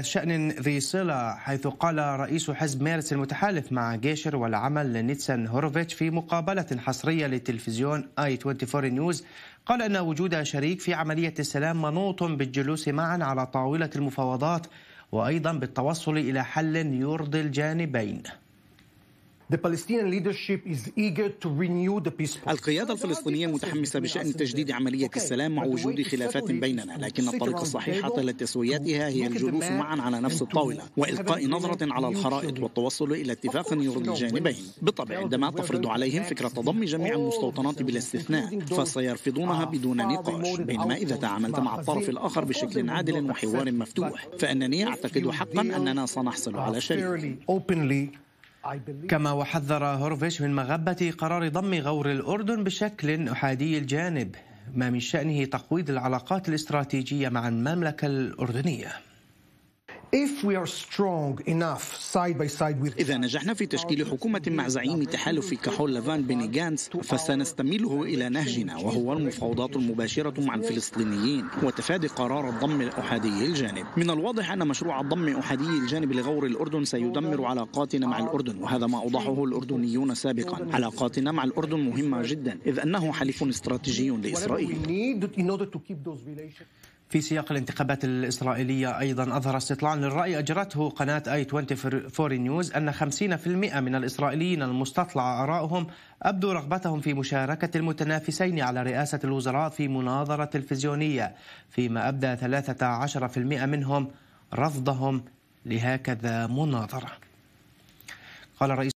شأن ذي صلة حيث قال رئيس حزب ميرس المتحالف مع جيشر والعمل لنيتسن هوروفيتش في مقابلة حصرية للتلفزيون آي 24 نيوز قال أن وجود شريك في عملية السلام منوط بالجلوس معا على طاولة المفاوضات وأيضا بالتوصل إلى حل يرضي الجانبين القيادة الفلسطينية متحمسة بشأن تجديد عملية السلام مع وجود خلافات بيننا لكن الطريقة الصحيحة لتسويتها هي الجلوس معا على نفس الطاولة وإلقاء نظرة على الخرائط والتوصل إلى اتفاق يرضي الجانبين بالطبع عندما تفرض عليهم فكرة ضم جميع المستوطنات بلا استثناء فسيرفضونها بدون نقاش بينما إذا تعاملت مع الطرف الآخر بشكل عادل وحوار مفتوح فإنني أعتقد حقا أننا سنحصل على شريك كما وحذر هورفيش من مغبة قرار ضم غور الأردن بشكل أحادي الجانب ما من شأنه تقويض العلاقات الاستراتيجية مع المملكة الأردنية إذا نجحنا في تشكيل حكومة مع زعيم تحالف كحول لافان بيني جانس فسنستميله إلى نهجنا وهو المفاوضات المباشرة مع الفلسطينيين وتفادي قرار الضم الأحادي الجانب من الواضح أن مشروع الضم أحادي الجانب لغور الأردن سيدمر علاقاتنا مع الأردن وهذا ما أوضحه الأردنيون سابقا علاقاتنا مع الأردن مهمة جدا إذ أنه حليف استراتيجي لإسرائيل في سياق الانتخابات الإسرائيلية أيضا أظهر استطلاع للرأي أجرته قناة آي 24 نيوز أن 50% من الإسرائيليين المستطلع أراؤهم أبدوا رغبتهم في مشاركة المتنافسين على رئاسة الوزراء في مناظرة تلفزيونية فيما أبدى 13% منهم رفضهم لهكذا مناظرة قال رئيس